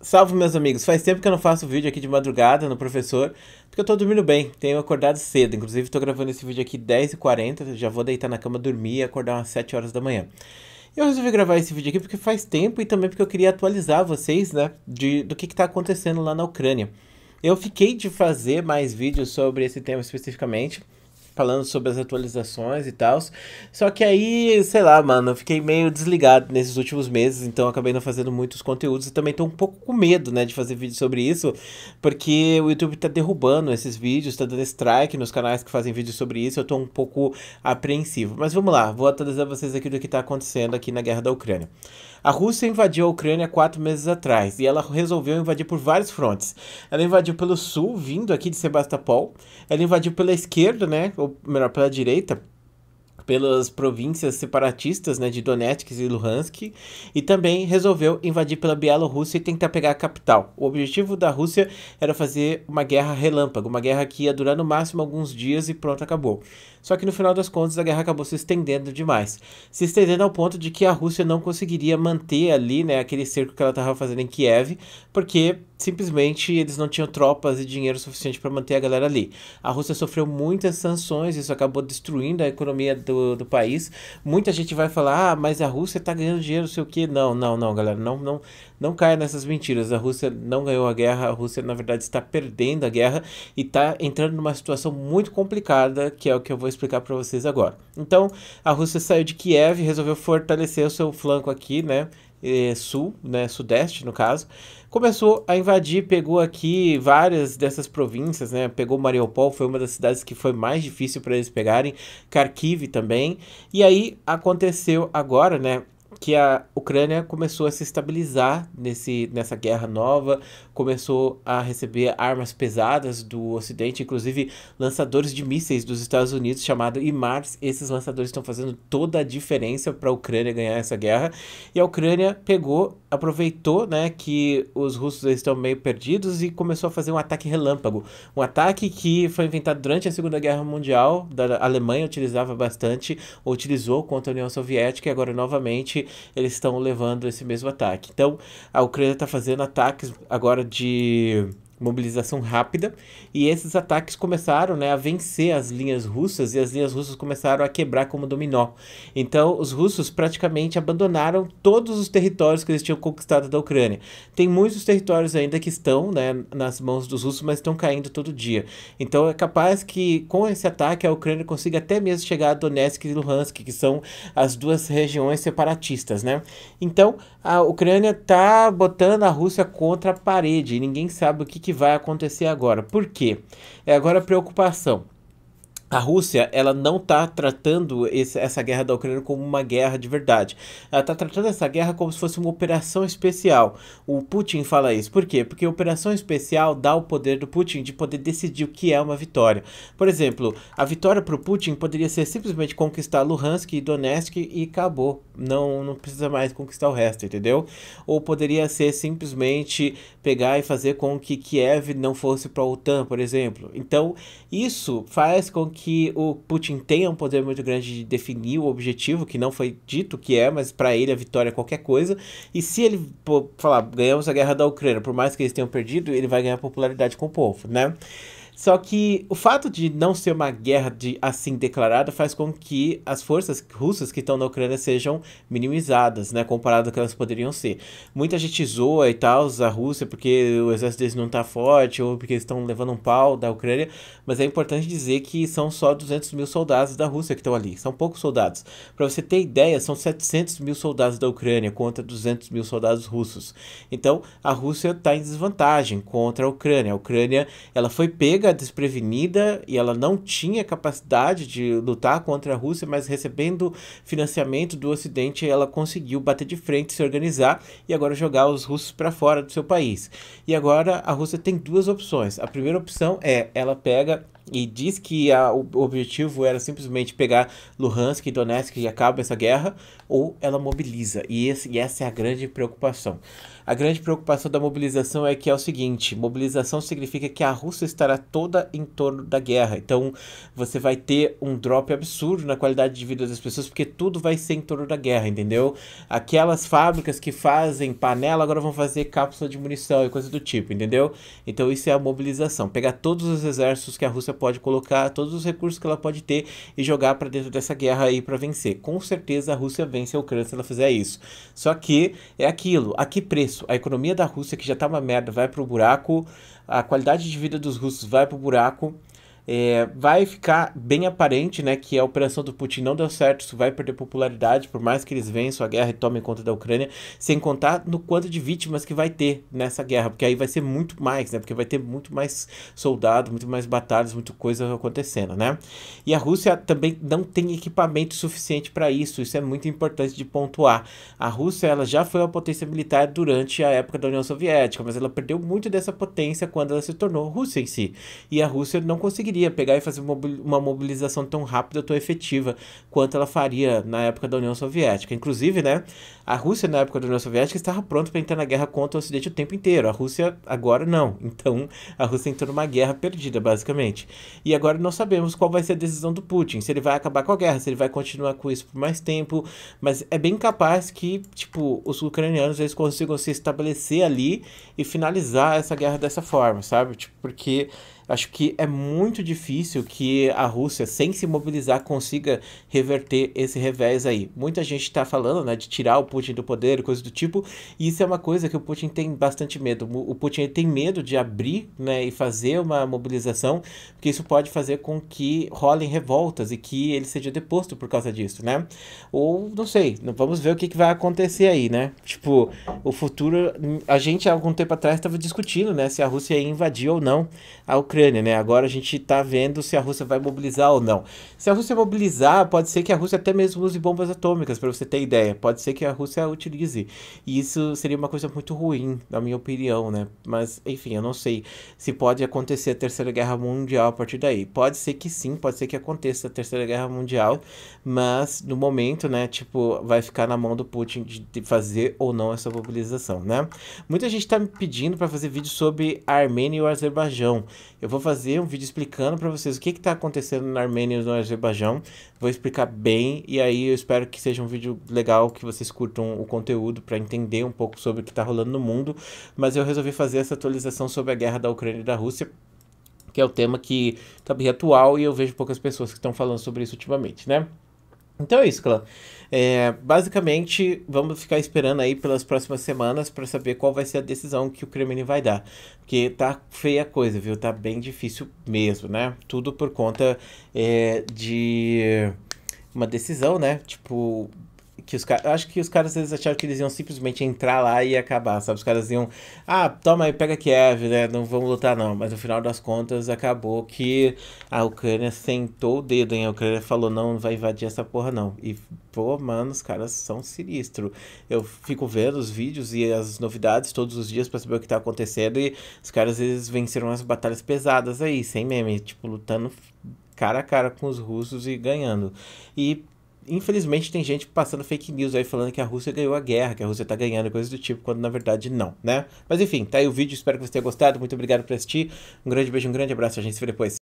Salve, meus amigos. Faz tempo que eu não faço vídeo aqui de madrugada no professor, porque eu tô dormindo bem, tenho acordado cedo. Inclusive, tô gravando esse vídeo aqui 10h40, já vou deitar na cama, dormir e acordar umas 7 horas da manhã. Eu resolvi gravar esse vídeo aqui porque faz tempo e também porque eu queria atualizar vocês, né, de, do que, que tá acontecendo lá na Ucrânia. Eu fiquei de fazer mais vídeos sobre esse tema especificamente, falando sobre as atualizações e tal. Só que aí, sei lá, mano, eu fiquei meio desligado nesses últimos meses, então acabei não fazendo muitos conteúdos e também tô um pouco com medo, né, de fazer vídeo sobre isso, porque o YouTube tá derrubando esses vídeos, tá dando strike nos canais que fazem vídeos sobre isso, eu tô um pouco apreensivo. Mas vamos lá, vou atualizar vocês aqui do que tá acontecendo aqui na guerra da Ucrânia. A Rússia invadiu a Ucrânia quatro meses atrás e ela resolveu invadir por vários frontes. Ela invadiu pelo sul, vindo aqui de Sebastopol. Ela invadiu pela esquerda, né? Ou melhor, pela direita, pelas províncias separatistas né, de Donetsk e Luhansk, e também resolveu invadir pela Bielorrússia e tentar pegar a capital. O objetivo da Rússia era fazer uma guerra relâmpago, uma guerra que ia durar no máximo alguns dias e pronto, acabou. Só que no final das contas a guerra acabou se estendendo demais. Se estendendo ao ponto de que a Rússia não conseguiria manter ali né, aquele cerco que ela estava fazendo em Kiev, porque simplesmente eles não tinham tropas e dinheiro suficiente para manter a galera ali. A Rússia sofreu muitas sanções, isso acabou destruindo a economia do, do país. Muita gente vai falar, ah, mas a Rússia está ganhando dinheiro, não sei o que. Não, não, não, galera, não, não, não caia nessas mentiras. A Rússia não ganhou a guerra, a Rússia na verdade está perdendo a guerra e está entrando numa situação muito complicada, que é o que eu vou explicar para vocês agora. Então, a Rússia saiu de Kiev, resolveu fortalecer o seu flanco aqui, né? Eh, sul, né, sudeste no caso, começou a invadir, pegou aqui várias dessas províncias, né, pegou Mariupol, foi uma das cidades que foi mais difícil para eles pegarem, Kharkiv também, e aí aconteceu agora, né, que a Ucrânia começou a se estabilizar nesse, nessa guerra nova, começou a receber armas pesadas do Ocidente, inclusive lançadores de mísseis dos Estados Unidos, chamado IMARS. Esses lançadores estão fazendo toda a diferença para a Ucrânia ganhar essa guerra. E a Ucrânia pegou, aproveitou né, que os russos estão meio perdidos e começou a fazer um ataque relâmpago. Um ataque que foi inventado durante a Segunda Guerra Mundial, da Alemanha utilizava bastante, utilizou contra a União Soviética e agora novamente frente, eles estão levando esse mesmo ataque. Então, a Ucrânia está fazendo ataques agora de mobilização rápida e esses ataques começaram né, a vencer as linhas russas e as linhas russas começaram a quebrar como dominó. Então os russos praticamente abandonaram todos os territórios que eles tinham conquistado da Ucrânia. Tem muitos territórios ainda que estão né, nas mãos dos russos, mas estão caindo todo dia. Então é capaz que com esse ataque a Ucrânia consiga até mesmo chegar a Donetsk e Luhansk, que são as duas regiões separatistas. Né? Então a Ucrânia está botando a Rússia contra a parede e ninguém sabe o que, que que vai acontecer agora. Por quê? É agora a preocupação a Rússia ela não está tratando esse, essa guerra da Ucrânia como uma guerra de verdade. Ela está tratando essa guerra como se fosse uma operação especial. O Putin fala isso. Por quê? Porque operação especial dá o poder do Putin de poder decidir o que é uma vitória. Por exemplo, a vitória para o Putin poderia ser simplesmente conquistar Luhansk e Donetsk e acabou. Não, não precisa mais conquistar o resto, entendeu? Ou poderia ser simplesmente pegar e fazer com que Kiev não fosse para a OTAN, por exemplo. Então, isso faz com que que o Putin tenha um poder muito grande de definir o objetivo, que não foi dito que é, mas para ele a vitória é qualquer coisa. E se ele pô, falar, ganhamos a guerra da Ucrânia, por mais que eles tenham perdido, ele vai ganhar popularidade com o povo, né? Só que o fato de não ser uma guerra de, assim declarada faz com que as forças russas que estão na Ucrânia sejam minimizadas, né? Comparado ao que elas poderiam ser. Muita gente zoa e tal a Rússia porque o exército deles não está forte ou porque eles estão levando um pau da Ucrânia, mas é importante dizer que são só 200 mil soldados da Rússia que estão ali, são poucos soldados. Para você ter ideia, são 700 mil soldados da Ucrânia contra 200 mil soldados russos. Então a Rússia está em desvantagem contra a Ucrânia. A Ucrânia ela foi pega desprevenida e ela não tinha capacidade de lutar contra a Rússia, mas recebendo financiamento do Ocidente, ela conseguiu bater de frente, se organizar e agora jogar os russos para fora do seu país. E agora a Rússia tem duas opções. A primeira opção é ela pega e diz que a, o objetivo era simplesmente pegar Luhansk e Donetsk e acaba essa guerra, ou ela mobiliza. E, esse, e essa é a grande preocupação. A grande preocupação da mobilização é que é o seguinte: mobilização significa que a Rússia estará toda em torno da guerra. Então você vai ter um drop absurdo na qualidade de vida das pessoas, porque tudo vai ser em torno da guerra, entendeu? Aquelas fábricas que fazem panela agora vão fazer cápsula de munição e coisa do tipo, entendeu? Então isso é a mobilização: pegar todos os exércitos que a Rússia pode colocar, todos os recursos que ela pode ter e jogar para dentro dessa guerra aí para vencer. Com certeza a Rússia vence a Ucrânia se ela fizer isso. Só que é aquilo, a que preço? A economia da Rússia, que já tá uma merda, vai pro buraco, a qualidade de vida dos russos vai pro buraco. É, vai ficar bem aparente né, que a operação do Putin não deu certo, isso vai perder popularidade, por mais que eles vençam a guerra e tomem conta da Ucrânia, sem contar no quanto de vítimas que vai ter nessa guerra, porque aí vai ser muito mais, né? Porque vai ter muito mais soldados, muito mais batalhas, muita coisa acontecendo, né? E a Rússia também não tem equipamento suficiente para isso, isso é muito importante de pontuar. A Rússia ela já foi uma potência militar durante a época da União Soviética, mas ela perdeu muito dessa potência quando ela se tornou Rússia em si. E a Rússia não conseguiria conseguiria pegar e fazer uma mobilização tão rápida, tão efetiva, quanto ela faria na época da União Soviética. Inclusive, né, a Rússia, na época da União Soviética, estava pronta para entrar na guerra contra o Ocidente o tempo inteiro. A Rússia agora não. Então, a Rússia entrou numa guerra perdida, basicamente. E agora não sabemos qual vai ser a decisão do Putin, se ele vai acabar com a guerra, se ele vai continuar com isso por mais tempo, mas é bem capaz que, tipo, os ucranianos eles consigam se estabelecer ali e finalizar essa guerra dessa forma, sabe? Tipo, porque acho que é muito difícil que a Rússia, sem se mobilizar, consiga reverter esse revés aí. Muita gente está falando né, de tirar o Putin do poder, coisa do tipo, e isso é uma coisa que o Putin tem bastante medo. O Putin tem medo de abrir né, e fazer uma mobilização, porque isso pode fazer com que rolem revoltas e que ele seja deposto por causa disso, né? Ou não sei, vamos ver o que, que vai acontecer aí, né? Tipo, o futuro. A gente há algum tempo atrás estava discutindo né, se a Rússia ia invadir ou não a Ucrânia Ucrânia, né? Agora a gente está vendo se a Rússia vai mobilizar ou não. Se a Rússia mobilizar, pode ser que a Rússia até mesmo use bombas atômicas, para você ter ideia. Pode ser que a Rússia utilize. E isso seria uma coisa muito ruim, na minha opinião, né? Mas, enfim, eu não sei se pode acontecer a Terceira Guerra Mundial a partir daí. Pode ser que sim, pode ser que aconteça a Terceira Guerra Mundial, mas no momento, né, tipo, vai ficar na mão do Putin de fazer ou não essa mobilização, né? Muita gente está me pedindo para fazer vídeo sobre a Armênia e o Azerbaijão. Eu eu vou fazer um vídeo explicando para vocês o que está acontecendo na Armênia e no Azerbaijão. Vou explicar bem e aí eu espero que seja um vídeo legal, que vocês curtam o conteúdo para entender um pouco sobre o que está rolando no mundo. Mas eu resolvi fazer essa atualização sobre a guerra da Ucrânia e da Rússia que é o tema que está bem atual e eu vejo poucas pessoas que estão falando sobre isso ultimamente, né? Então é isso, clã. É, basicamente, vamos ficar esperando aí pelas próximas semanas para saber qual vai ser a decisão que o Kremlin vai dar. Porque tá feia a coisa, viu? Tá bem difícil mesmo, né? Tudo por conta é, de uma decisão, né? Tipo, que os caras. Acho que os caras eles acharam que eles iam simplesmente entrar lá e acabar, sabe? Os caras iam. Ah, toma aí, pega Kiev, né? Não vamos lutar, não. Mas no final das contas acabou que a Ucrânia sentou o dedo, hein? A Ucrânia falou, não, não vai invadir essa porra, não. E, pô, mano, os caras são sinistro. Eu fico vendo os vídeos e as novidades todos os dias pra saber o que tá acontecendo. E os caras eles venceram as batalhas pesadas aí, sem meme, tipo, lutando cara a cara com os russos e ganhando. E infelizmente tem gente passando fake news aí falando que a Rússia ganhou a guerra, que a Rússia tá ganhando coisas do tipo, quando na verdade não, né? Mas enfim, tá aí o vídeo, espero que você tenha gostado, muito obrigado por assistir, um grande beijo, um grande abraço, a gente se vê depois.